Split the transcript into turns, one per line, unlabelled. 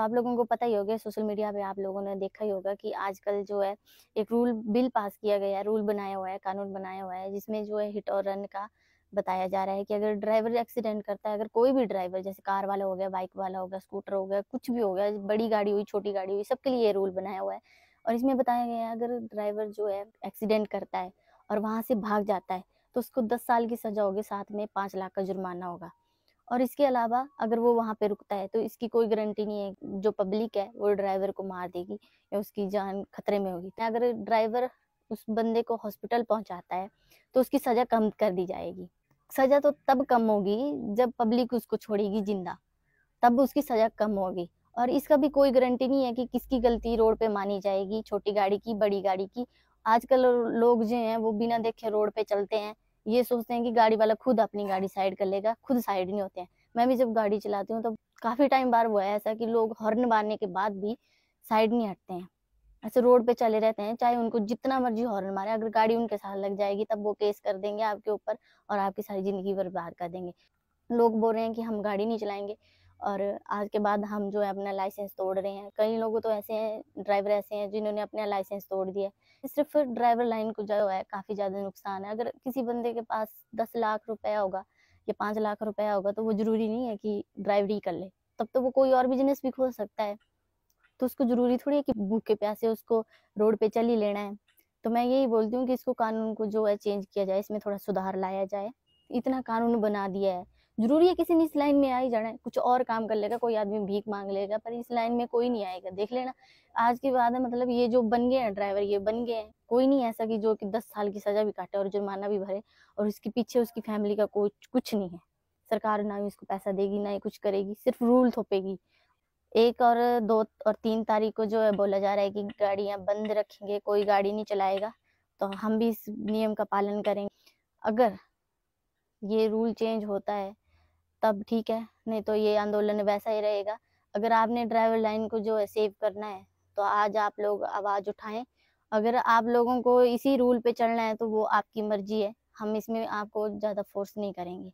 तो आप लोगों को पता ही होगा सोशल मीडिया पे आप लोगों ने देखा ही होगा कि आजकल जो है एक रूल बिल पास किया गया है रूल बनाया हुआ है कानून बनाया हुआ है जिसमें जो है हिट और रन का बताया जा रहा है कि अगर ड्राइवर एक्सीडेंट करता है अगर कोई भी ड्राइवर जैसे कार वाला हो गया बाइक वाला हो गया स्कूटर हो गया कुछ भी हो गया बड़ी गाड़ी हुई छोटी गाड़ी हुई सबके लिए ये रूल बनाया हुआ है और इसमें बताया गया है अगर ड्राइवर जो है एक्सीडेंट करता है और वहाँ से भाग जाता है तो उसको दस साल की सजा होगी साथ में पाँच लाख का जुर्माना होगा और इसके अलावा अगर वो वहाँ पे रुकता है तो इसकी कोई गारंटी नहीं है जो पब्लिक है वो ड्राइवर को मार देगी या उसकी जान खतरे में होगी तो अगर ड्राइवर उस बंदे को हॉस्पिटल पहुँचाता है तो उसकी सज़ा कम कर दी जाएगी सज़ा तो तब कम होगी जब पब्लिक उसको छोड़ेगी जिंदा तब उसकी सज़ा कम होगी और इसका भी कोई गारंटी नहीं है कि किसकी गलती रोड पे मानी जाएगी छोटी गाड़ी की बड़ी गाड़ी की आजकल लोग जो हैं वो बिना देखे रोड पे चलते हैं ये सोचते हैं कि गाड़ी वाला खुद अपनी गाड़ी साइड कर लेगा खुद साइड नहीं होते हैं मैं भी जब गाड़ी चलाती हूँ तो काफ़ी टाइम बार हुआ है ऐसा कि लोग हॉर्न मारने के बाद भी साइड नहीं हटते हैं ऐसे रोड पे चले रहते हैं चाहे उनको जितना मर्जी हॉर्न मारे अगर गाड़ी उनके साथ लग जाएगी तब वो केस कर देंगे आपके ऊपर और आपकी सारी ज़िंदगी बर्बाद कर देंगे लोग बोल रहे हैं कि हम गाड़ी नहीं चलाएंगे और आज के बाद हम जो है अपना लाइसेंस तोड़ रहे हैं कई लोग तो ऐसे हैं ड्राइवर ऐसे हैं जिन्होंने अपना लाइसेंस तोड़ दिया सिर्फ ड्राइवर लाइन को जो है काफ़ी ज़्यादा नुकसान है अगर किसी बंदे के पास दस लाख रुपया होगा या पाँच लाख रुपया होगा तो वो ज़रूरी नहीं है कि ड्राइवरी कर ले तब तो वो कोई और बिजनेस भी खोल सकता है तो उसको ज़रूरी थोड़ी है कि भूखे प्यासे उसको रोड पे चल ही लेना है तो मैं यही बोलती हूँ कि इसको कानून को जो है चेंज किया जाए इसमें थोड़ा सुधार लाया जाए इतना कानून बना दिया है जरूरी है किसी ने इस लाइन में आ ही जाना है कुछ और काम कर लेगा कोई आदमी भीख मांग लेगा पर इस लाइन में कोई नहीं आएगा देख लेना आज की बात है मतलब ये जो बन गए हैं ड्राइवर ये बन गए हैं कोई नहीं ऐसा कि जो कि दस साल की सजा भी काटे और जुर्माना भी भरे और उसके पीछे उसकी फैमिली का कुछ कुछ नहीं है सरकार ना ही उसको पैसा देगी ना ही कुछ करेगी सिर्फ रूल थोपेगी एक और दो और तीन तारीख को जो है बोला जा रहा है कि गाड़ियाँ बंद रखेंगे कोई गाड़ी नहीं चलाएगा तो हम भी इस नियम का पालन करेंगे अगर ये रूल चेंज होता है तब ठीक है नहीं तो ये आंदोलन वैसा ही रहेगा अगर आपने ड्राइवर लाइन को जो है सेव करना है तो आज आप लोग आवाज़ उठाएं अगर आप लोगों को इसी रूल पे चलना है तो वो आपकी मर्जी है हम इसमें आपको ज़्यादा फोर्स नहीं करेंगे